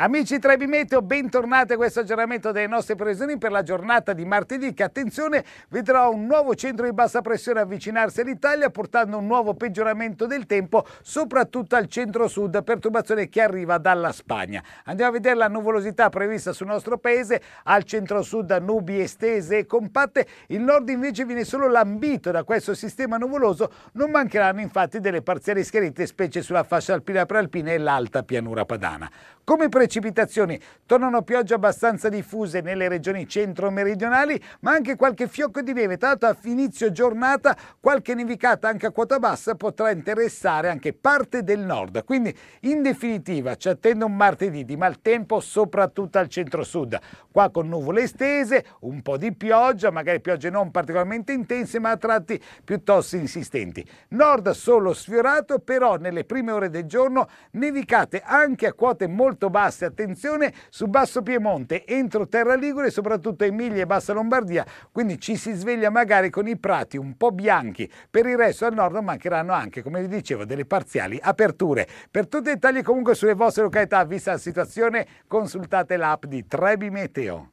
Amici Trebi Meteo, bentornati a questo aggiornamento delle nostre previsioni per la giornata di martedì che, attenzione, vedrà un nuovo centro di bassa pressione avvicinarsi all'Italia portando un nuovo peggioramento del tempo, soprattutto al centro-sud, perturbazione che arriva dalla Spagna. Andiamo a vedere la nuvolosità prevista sul nostro paese, al centro-sud nubi estese e compatte, il nord invece viene solo lambito da questo sistema nuvoloso, non mancheranno infatti delle parziali scherite, specie sulla fascia alpina prealpina e l'alta pianura padana. Come pre precipitazioni, tornano piogge abbastanza diffuse nelle regioni centro-meridionali, ma anche qualche fiocco di neve. Tra a inizio giornata qualche nevicata anche a quota bassa potrà interessare anche parte del nord. Quindi in definitiva ci attende un martedì di maltempo soprattutto al centro-sud. Qua con nuvole estese, un po' di pioggia, magari piogge non particolarmente intense ma a tratti piuttosto insistenti. Nord solo sfiorato, però nelle prime ore del giorno nevicate anche a quote molto basse basse, attenzione su Basso Piemonte, entro Terra Ligure e soprattutto Emilia e Bassa Lombardia, quindi ci si sveglia magari con i prati un po' bianchi, per il resto al nord mancheranno anche, come vi dicevo, delle parziali aperture. Per tutti i dettagli comunque sulle vostre località, vista la situazione, consultate l'app di Trebi Meteo.